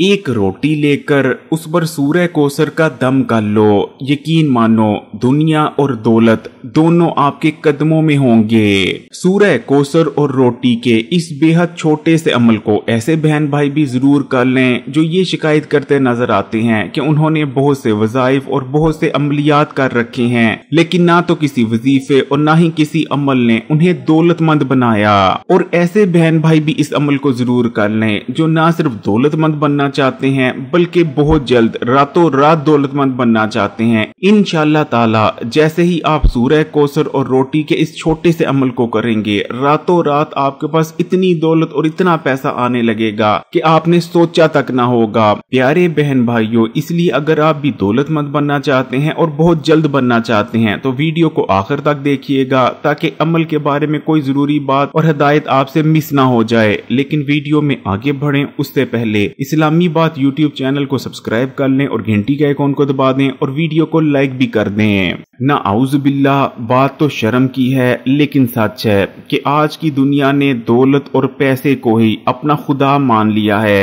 एक रोटी लेकर उस पर सूर्य कोसर का दम कर लो यकीन मानो दुनिया और दौलत दोनों आपके कदमों में होंगे सूर्य कोसर और रोटी के इस बेहद छोटे से अमल को ऐसे बहन भाई भी जरूर कर लें जो ये शिकायत करते नजर आते हैं कि उन्होंने बहुत से वजायफ और बहुत से अमलियात कर रखे हैं लेकिन ना तो किसी वजीफे और ना ही किसी अमल ने उन्हें दौलतमंद बनाया और ऐसे बहन भाई भी इस अमल को जरूर कर लें जो ना सिर्फ दौलतमंद बनना बनना चाहते हैं बल्कि बहुत जल्द रातों रात दौलतमंद बनना चाहते हैं इन ताला जैसे ही आप सूरह कोसर और रोटी के इस छोटे से अमल को करेंगे रातों रात आपके पास इतनी दौलत और इतना पैसा आने लगेगा कि आपने सोचा तक ना होगा प्यारे बहन भाइयों इसलिए अगर आप भी दौलतमंद बनना चाहते हैं और बहुत जल्द बनना चाहते हैं तो वीडियो को आखिर तक देखिएगा ताकि अमल के बारे में कोई जरूरी बात और हदायत आपसे मिस ना हो जाए लेकिन वीडियो में आगे बढ़े उससे पहले इस्लाम लामी बात यूट्यूब चैनल को सब्सक्राइब कर लें और घंटी के आइकॉन को दबा दें और वीडियो को लाइक भी कर दें ना बिल्ला बात तो शर्म की है लेकिन सच है कि आज की दुनिया ने दौलत और पैसे को ही अपना खुदा मान लिया है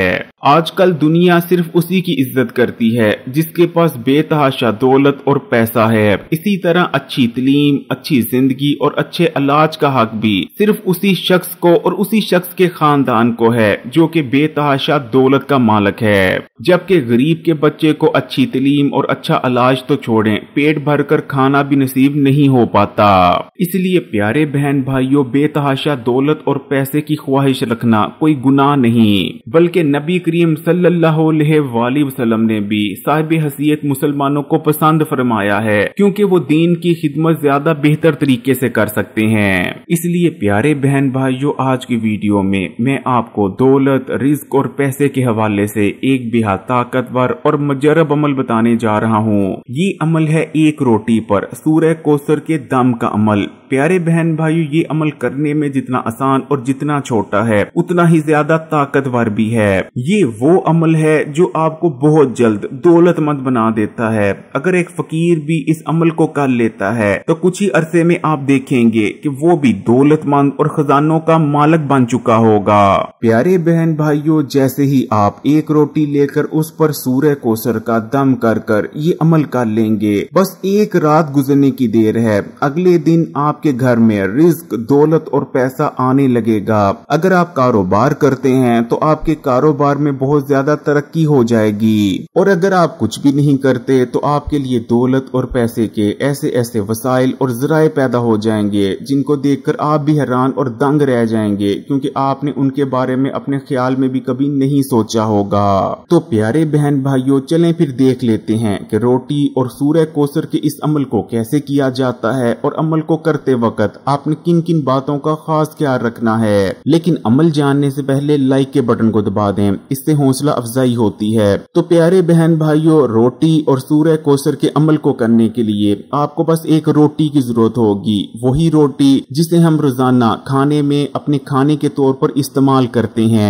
आजकल दुनिया सिर्फ उसी की इज्जत करती है जिसके पास बेतहाशा दौलत और पैसा है इसी तरह अच्छी तलीम अच्छी जिंदगी और अच्छे अलाज का हक भी सिर्फ उसी शख्स को और उसी शख्स के खानदान को है जो कि बेतहाशा दौलत का मालक है जबकि गरीब के बच्चे को अच्छी तलीम और अच्छा इलाज तो छोड़े पेट भर कर खाना भी नसीब नहीं हो पाता इसलिए प्यारे बहन भाइयों बेतहाशा दौलत और पैसे की ख्वाहिश रखना कोई गुनाह नहीं बल्कि नबी करीम सल्लाम ने भी साहिब हसीियत मुसलमानों को पसंद फरमाया है क्योंकि वो दीन की खिदमत ज्यादा बेहतर तरीके से कर सकते हैं इसलिए प्यारे बहन भाइयों आज की वीडियो में मैं आपको दौलत रिस्क और पैसे के हवाले से एक बेहद ताकतवर और मजरब अमल बताने जा रहा हूँ ये अमल है एक रोटी पर सूर्य कोसर के दम का अमल प्यारे बहन भाइयों ये अमल करने में जितना आसान और जितना छोटा है उतना ही ज्यादा ताकतवर भी है ये वो अमल है जो आपको बहुत जल्द दौलतमंद बना देता है अगर एक फकीर भी इस अमल को कर लेता है तो कुछ ही अरसे में आप देखेंगे कि वो भी दौलतमंद और खजानों का मालक बन चुका होगा प्यारे बहन भाइयों जैसे ही आप एक रोटी लेकर उस पर सूर्य कोसर का दम कर कर ये अमल कर लेंगे बस एक रात गुजरने की देर है अगले दिन आपके घर में रिस्क दौलत और पैसा आने लगेगा अगर आप कारोबार करते हैं तो आपके कारोबार में में बहुत ज्यादा तरक्की हो जाएगी और अगर आप कुछ भी नहीं करते तो आपके लिए दौलत और पैसे के ऐसे ऐसे वसाइल और जराए पैदा हो जाएंगे जिनको कर आप भी हैरान और दंग रह जाएंगे क्यूँकी आपने उनके बारे में अपने ख्याल में भी कभी नहीं सोचा होगा तो प्यारे बहन भाइयों चलें फिर देख लेते हैं कि रोटी और सूर्य कोसर के इस अमल को कैसे किया जाता है और अमल को करते वक्त आपने किन किन बातों का खास ख्याल रखना है लेकिन अमल जानने से पहले लाइक के बटन को दबा दें इस इससे हौसला अफजाई होती है तो प्यारे बहन भाइयों रोटी और सूर्य कोसर के अमल को करने के लिए आपको बस एक रोटी की जरूरत होगी वही रोटी जिसे हम रोजाना खाने में अपने खाने के तौर पर इस्तेमाल करते हैं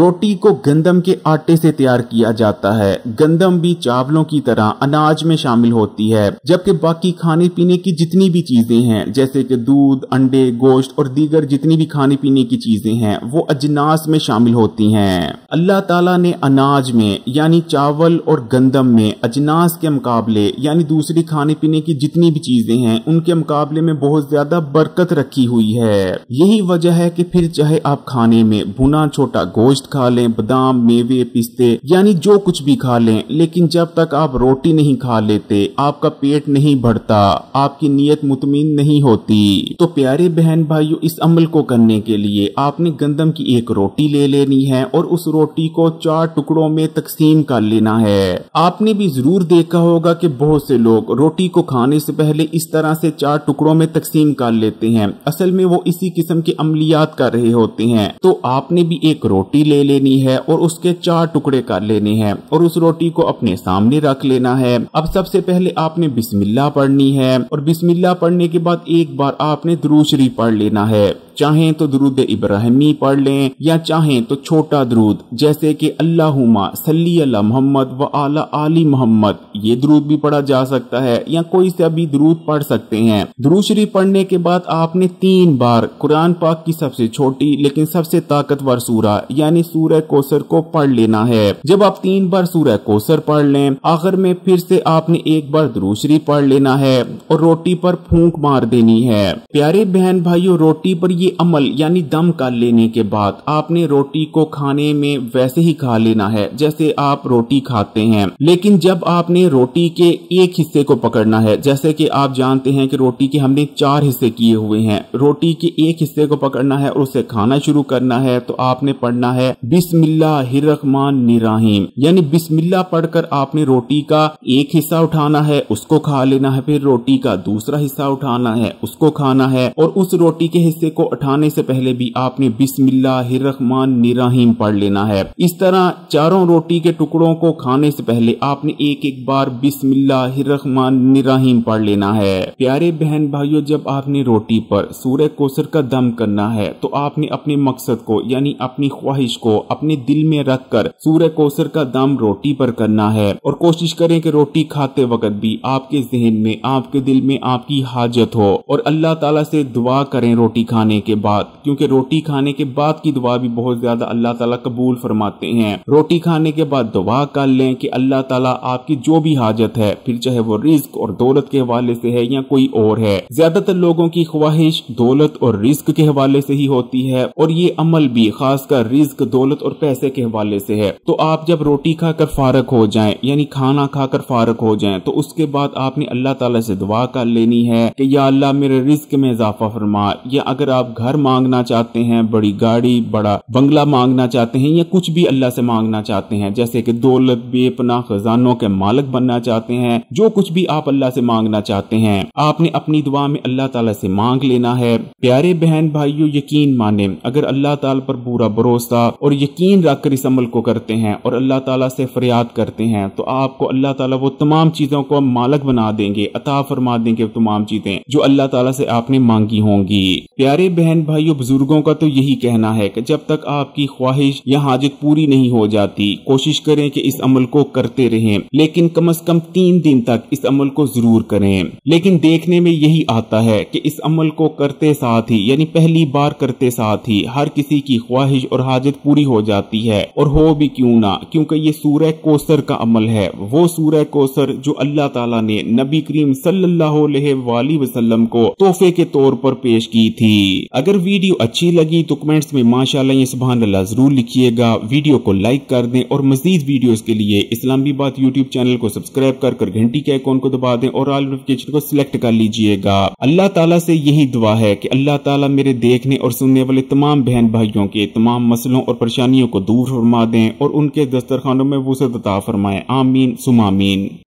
रोटी को गंदम के आटे से तैयार किया जाता है गंदम भी चावलों की तरह अनाज में शामिल होती है जबकि बाकी खाने पीने की जितनी भी चीजें हैं जैसे कि दूध अंडे गोश्त और दीगर जितनी भी खाने पीने की चीजें हैं वो अजनास में शामिल होती हैं अल्लाह ताला ने अनाज में यानी चावल और गंदम में अजनास के मुकाबले यानी दूसरी खाने पीने की जितनी भी चीजें हैं उनके मुकाबले में बहुत ज्यादा बरकत रखी हुई है यही वजह है कि फिर चाहे आप खाने में भुना छोटा गोश्त खा लें बादाम मेवे पिस्ते यानी जो कुछ भी खा लें लेकिन जब तक आप रोटी नहीं खा लेते आपका पेट नहीं भरता आपकी नीयत मुतमिन नहीं होती तो प्यारे बहन भाइयों इस अमल को करने के लिए आपने गंदम की एक रोटी ले लेनी है और उस रोटी को को चार टुकड़ों में तकसीम कर लेना है आपने भी जरूर देखा होगा कि बहुत से लोग रोटी को खाने से पहले इस तरह से चार टुकड़ों में तकसीम कर लेते हैं असल में वो इसी किस्म के अमलियात कर रहे होते हैं तो आपने भी एक रोटी ले लेनी है और उसके चार टुकड़े कर लेने हैं और उस रोटी को अपने सामने रख लेना है अब सबसे पहले आपने बिस्मिल्लाह पढ़नी है और बिस्मिल्लाह पढ़ने के बाद एक बार आपने दरूशरी पढ़ लेना है चाहें तो दरूद इब्राहिमी पढ़ लें या चाहें तो छोटा दरूद जैसे कि अल्लाह सली अला मोहम्मद व आला आली मोहम्मद ये दरूद भी पढ़ा जा सकता है या कोई से भी दरूद पढ़ सकते हैं दरूद शरीफ पढ़ने के बाद आपने तीन बार कुरान पाक की सबसे छोटी लेकिन सबसे ताकतवर सूरा यानी सूर्य कोसर को पढ़ लेना है जब आप तीन बार सूर्य कोसर पढ़ लें आखिर में फिर से आपने एक बार दरूद शरीफ पढ़ लेना है और रोटी पर फूक मार देनी है प्यारे बहन भाइयों रोटी पर ये अमल यानी दम का लेने के बाद आपने रोटी को खाने में वैसे ही खा लेना है जैसे आप रोटी खाते हैं लेकिन जब आपने रोटी के एक हिस्से को पकड़ना है जैसे कि आप जानते हैं कि रोटी के हमने चार हिस्से किए हुए हैं रोटी के एक हिस्से को पकड़ना है और उसे खाना शुरू करना है तो आपने पढ़ना है बिस्मिल्लाहमान निराहिम यानी बिस्मिल्ला पढ़कर आपने रोटी का एक हिस्सा उठाना है उसको खा लेना है फिर रोटी का दूसरा हिस्सा उठाना है उसको खाना है और उस रोटी के हिस्से को उठाने से पहले भी आपने निराहिम पढ़ लेना है इस तरह चारों रोटी के टुकड़ों को खाने से पहले आपने एक एक बार निराहिम पढ़ लेना है प्यारे बहन भाइयों जब आपने रोटी पर सूर्य कोसर का दम करना है तो आपने अपने मकसद को यानी अपनी ख्वाहिश को अपने दिल में रख कर सूर्य कोसर का दम रोटी पर करना है और कोशिश करें कि रोटी खाते वक्त भी आपके जहन में आपके दिल में आपकी हाजत हो और अल्लाह ताला से दुआ करें रोटी खाने के बाद क्योंकि रोटी खाने के बाद की दुआ भी बहुत ज्यादा अल्लाह ताला कबूल फरमाते हैं रोटी खाने के बाद दुआ कर लें कि अल्लाह ताला आपकी जो भी हाजत है फिर चाहे वो रिस्क और दौलत के हवाले से है या कोई और है ज्यादातर लोगों की ख्वाहिश दौलत और रिस्क के हवाले से ही होती है और ये अमल भी खासकर रिस्क दौलत और पैसे के हवाले से है तो आप जब रोटी खाकर फारक हो जाए यानी खाना खाकर फारक हो जाए तो उसके बाद आपने अल्लाह तला से दुआ कर लेनी है कि या अल्लाह मेरे रिस्क में इजाफा फरमा या अगर आप घर मांगना चाहते हैं बड़ी गाड़ी बड़ा बंगला मांगना चाहते हैं या कुछ भी अल्लाह से मांगना चाहते हैं जैसे कि दौलत बेपना खजानों के मालिक बनना चाहते हैं जो कुछ भी आप अल्लाह से मांगना चाहते हैं आपने अपनी दुआ में अल्लाह ताला से मांग लेना है प्यारे बहन भाइयों यकीन माने अगर अल्लाह ताला पर पूरा भरोसा और यकीन रखकर इस अमल को करते हैं और अल्लाह ताला से फरियाद करते हैं तो आपको अल्लाह ताला वो तमाम चीजों को मालक बना देंगे अता फरमा देंगे तमाम चीजें जो अल्लाह ताला से आपने मांगी होंगी प्यारे बहन भाइयों बुजुर्गों का तो यही कहना है कि जब तक आपकी ख्वाहिश या हाजत पूरी नहीं हो जाती कोशिश करें कि इस अमल को करते रहें लेकिन कम अज कम तीन दिन तक इस अमल को जरूर करें लेकिन देखने में यही आता है कि इस अमल को करते साथ ही यानी पहली बार करते साथ ही हर किसी की ख्वाहिश और हाजत पूरी हो जाती है और हो भी क्यों ना क्योंकि ये सूर्य कोसर का अमल है वो सूर्य कोसर जो अल्लाह तला ने नबी करीम सल्लल्लाहु अलैहि को तोहफे के तौर पर पेश की थी अगर वीडियो अच्छी लगी तो कमेंट्स में माशाल्लाह ये सुबह अल्लाह ज़रूर लिखिएगा वीडियो को लाइक कर दें और मजीद वीडियोस के लिए इस्लामी बात यूट्यूब चैनल को सब्सक्राइब कर कर घंटी के आइकॉन को दबा दें और ऑल नोटिफिकेशन को सिलेक्ट कर लीजिएगा अल्लाह ताला से यही दुआ है कि अल्लाह ताला मेरे देखने और सुनने वाले तमाम बहन भाइयों के तमाम मसलों और परेशानियों को दूर फरमा दें और उनके दस्तरखानों में वसत अता फरमाएं आमीन सुमामीन